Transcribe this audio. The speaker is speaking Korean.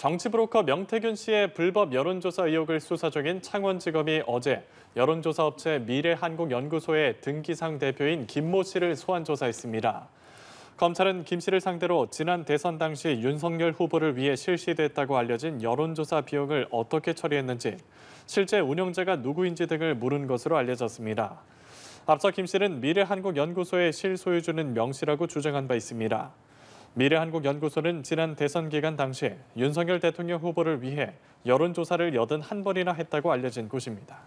정치 브로커 명태균 씨의 불법 여론조사 의혹을 수사 중인 창원지검이 어제 여론조사 업체 미래한국연구소의 등기상 대표인 김모 씨를 소환 조사했습니다. 검찰은 김 씨를 상대로 지난 대선 당시 윤석열 후보를 위해 실시됐다고 알려진 여론조사 비용을 어떻게 처리했는지, 실제 운영자가 누구인지 등을 물은 것으로 알려졌습니다. 앞서 김 씨는 미래한국연구소의 실소유주는 명 씨라고 주장한 바 있습니다. 미래한국연구소는 지난 대선 기간 당시 윤석열 대통령 후보를 위해 여론조사를 81번이나 했다고 알려진 곳입니다.